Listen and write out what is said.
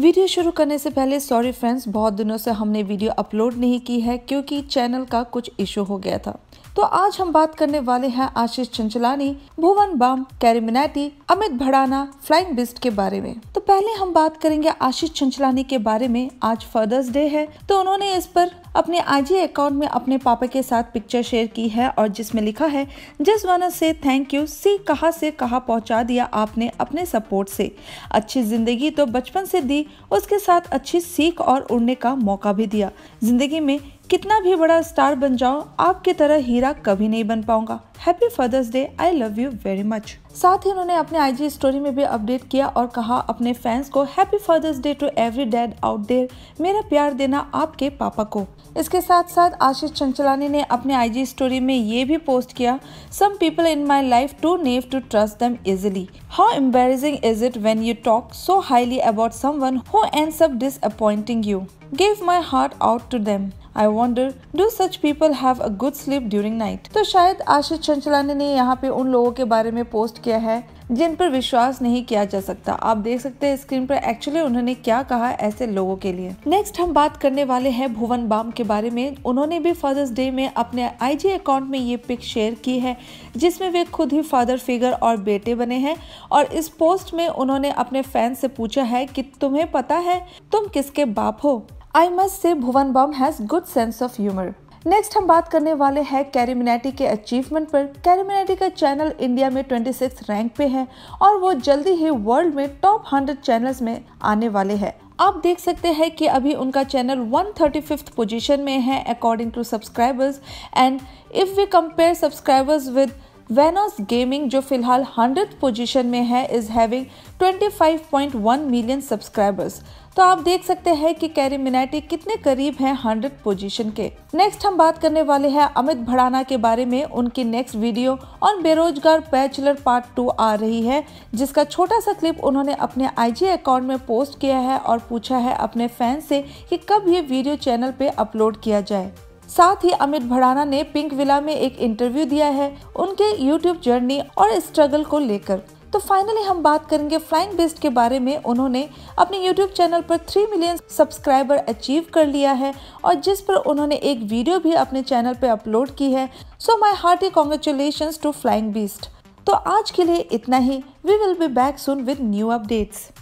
video शुरू करने से पहले सॉरी फ्रेंड्स बहुत दिनों से हमने वीडियो अपलोड नहीं की है क्योंकि चैनल का कुछ इशू हो गया था तो आज हम बात करने वाले हैं आशीष चंचलानी भुवन बाम कैरिमिनाटी अमित भड़ाना फ्लाइंग बिस्ट के बारे में तो पहले हम बात करेंगे आशीष चंचलानी के बारे में आज फादर्स डे है तो उन्होंने इस पर अपने आईजी अकाउंट में अपने पापा के साथ पिक्चर शेयर की है और जिसमें लिखा है जिस वन से थैंक यू सी कहा से कहा पहुँचा दिया आपने अपने सपोर्ट से अच्छी ज़िंदगी तो बचपन से दी उसके साथ अच्छी सीख और उड़ने का मौका भी दिया ज़िंदगी में कितना भी बड़ा स्टार बन जाओ आपके तरह हीरा कभी नहीं बन पाऊंगा happy father's day I love you very much साथ ही उन्होंने अपने आईजी स्टोरी में भी अपडेट किया और कहा अपने फैंस को happy father's day to every dad out there मेरा प्यार देना आपके पापा को इसके साथ साथ आशीष चंचलानी ने अपने आईजी स्टोरी में ये भी पोस्ट किया some people in my life to never to trust them easily how embarrassing is it when you talk so highly about someone who ends up disappointing you give my heart out to them I wonder do such people have a good sleep during night तो शायद आशीष चंचलानी ने यहाँ पे उन लोगों के बारे में पोस्ट किया है जिन पर विश्वास नहीं किया जा सकता आप देख सकते हैं स्क्रीन पर एक्चुअली उन्होंने क्या कहा ऐसे लोगों के लिए नेक्स्ट हम बात करने वाले हैं भुवन बाम के बारे में उन्होंने भी फादर्स डे में अपने आईजी अकाउंट में ये पिक शेयर की है जिसमें वे खुद ही फादर फिगर और बेटे बने हैं और इस पोस्ट में उन्होंने अपने फैंस से पूछा है कि तुम्हें पता है तुम किसके बाप हो I must say Bhuvan Bam has good sense of humour next हम बात करने वाले हैं कैरिमिनेटी के अचीवमेंट पर कैरिमिनेटी का चैनल इंडिया में 26 रैंक पे है और वो जल्दी ही वर्ल्ड में टॉप 100 चैनल्स में आने वाले हैं आप देख सकते हैं कि अभी उनका channel one thirty fifth position में है according to subscribers and if we compare subscribers with Venos gaming जो फिलहाल हंड्रेड पोजीशन में है इज़ हैविंग 25.1 मिलियन सब्सक्राइबर्स तो आप देख सकते हैं कि कैरी मिनाटी कितने करीब हैं हंड्रेड पोजीशन के नेक्स्ट हम बात करने वाले हैं अमित भड़ाना के बारे में उनकी next video on Berozgar bachelor part two आ रही है जिसका छोटा सा क्लिप उन्होंने अपने आईजी अकाउंट में पोस्ट किया है और पूछा है अपने फैन से कि कब ये वीडियो चैनल पे अपलोड किया जाए साथ ही अमित भड़ाना ने पिंक विला में एक इंटरव्यू दिया है उनके यूट्यूब जर्नी और स्ट्रगल को लेकर तो फाइनली हम बात करेंगे फ्लाइंग बेस्ट के बारे में उन्होंने अपने यूट्यूब चैनल पर थ्री मिलियन सब्सक्राइबर अचीव कर लिया है और जिस पर उन्होंने एक वीडियो भी अपने चैनल पर अपलोड की है so my hearty congratulation to flying beast तो आज के लिए इतना ही we will be back soon with new updates